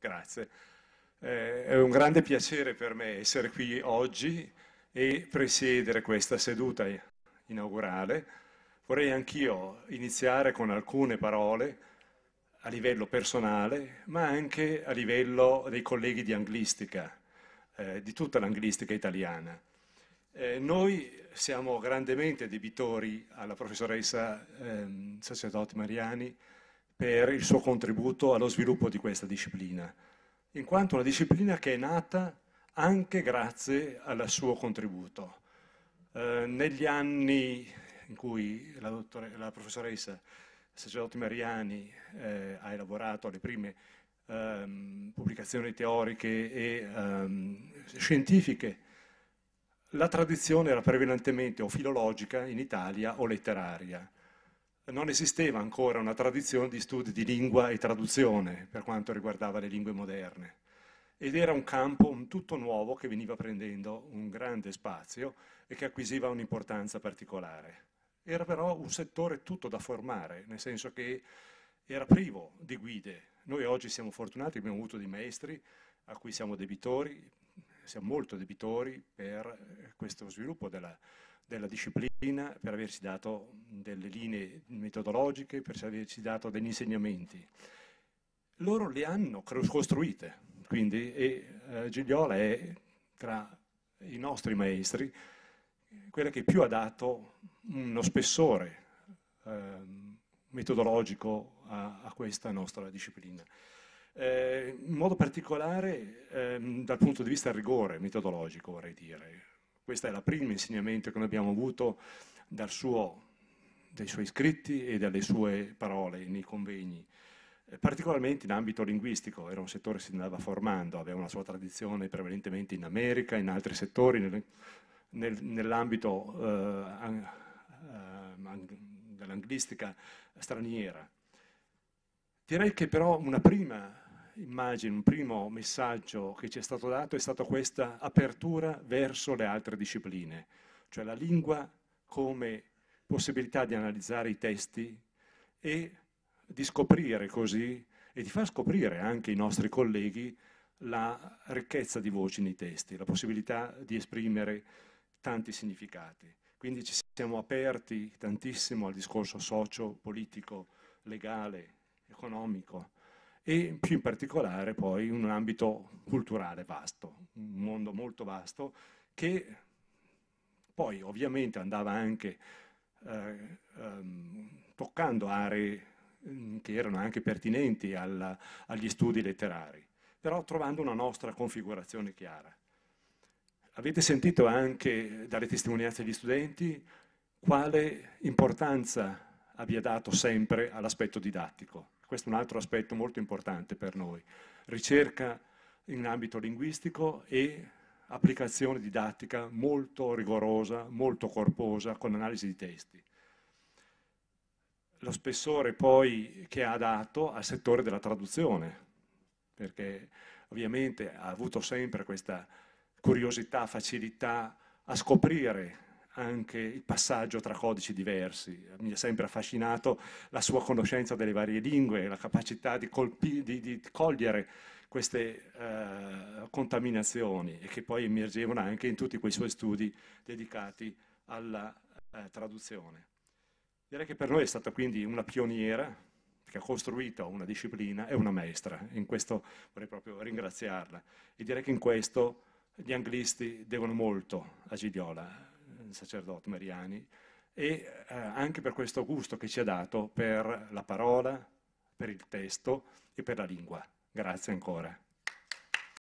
Grazie. Eh, è un grande piacere per me essere qui oggi e presiedere questa seduta inaugurale. Vorrei anch'io iniziare con alcune parole a livello personale, ma anche a livello dei colleghi di anglistica, eh, di tutta l'anglistica italiana. Eh, noi siamo grandemente debitori alla professoressa ehm, Sacerdoti Mariani per il suo contributo allo sviluppo di questa disciplina, in quanto una disciplina che è nata anche grazie al suo contributo. Eh, negli anni in cui la, dottore, la professoressa Sacerdoti Mariani eh, ha elaborato le prime ehm, pubblicazioni teoriche e ehm, scientifiche, la tradizione era prevalentemente o filologica in Italia o letteraria non esisteva ancora una tradizione di studi di lingua e traduzione per quanto riguardava le lingue moderne. Ed era un campo un tutto nuovo che veniva prendendo un grande spazio e che acquisiva un'importanza particolare. Era però un settore tutto da formare, nel senso che era privo di guide. Noi oggi siamo fortunati, abbiamo avuto dei maestri a cui siamo debitori siamo molto debitori per eh, questo sviluppo della, della disciplina, per averci dato delle linee metodologiche, per averci dato degli insegnamenti. Loro le hanno costruite, quindi, e eh, Gigliola è tra i nostri maestri quella che più ha dato uno spessore eh, metodologico a, a questa nostra disciplina. Eh, in modo particolare ehm, dal punto di vista del rigore metodologico, vorrei dire. Questo è il primo insegnamento che noi abbiamo avuto suo, dai suoi scritti e dalle sue parole nei convegni, eh, particolarmente in ambito linguistico, era un settore che si andava formando, aveva una sua tradizione prevalentemente in America, in altri settori, nel, nel, nell'ambito eh, an, ehm, an, dell'anglistica straniera. Direi che però una prima immagino, un primo messaggio che ci è stato dato è stata questa apertura verso le altre discipline, cioè la lingua come possibilità di analizzare i testi e di scoprire così e di far scoprire anche i nostri colleghi la ricchezza di voci nei testi, la possibilità di esprimere tanti significati. Quindi ci siamo aperti tantissimo al discorso socio-politico, legale, economico, e più in particolare poi in un ambito culturale vasto, un mondo molto vasto che poi ovviamente andava anche eh, ehm, toccando aree mm, che erano anche pertinenti alla, agli studi letterari, però trovando una nostra configurazione chiara. Avete sentito anche dalle testimonianze degli studenti quale importanza abbia dato sempre all'aspetto didattico. Questo è un altro aspetto molto importante per noi. Ricerca in ambito linguistico e applicazione didattica molto rigorosa, molto corposa, con analisi di testi. Lo spessore poi che ha dato al settore della traduzione, perché ovviamente ha avuto sempre questa curiosità, facilità a scoprire anche il passaggio tra codici diversi. Mi ha sempre affascinato la sua conoscenza delle varie lingue, la capacità di, colpi, di, di cogliere queste eh, contaminazioni e che poi emergevano anche in tutti quei suoi studi dedicati alla eh, traduzione. Direi che per noi è stata quindi una pioniera che ha costruito una disciplina e una maestra. In questo vorrei proprio ringraziarla e direi che in questo gli anglisti devono molto a Gidiola sacerdote Mariani, e eh, anche per questo gusto che ci ha dato per la parola, per il testo e per la lingua. Grazie ancora.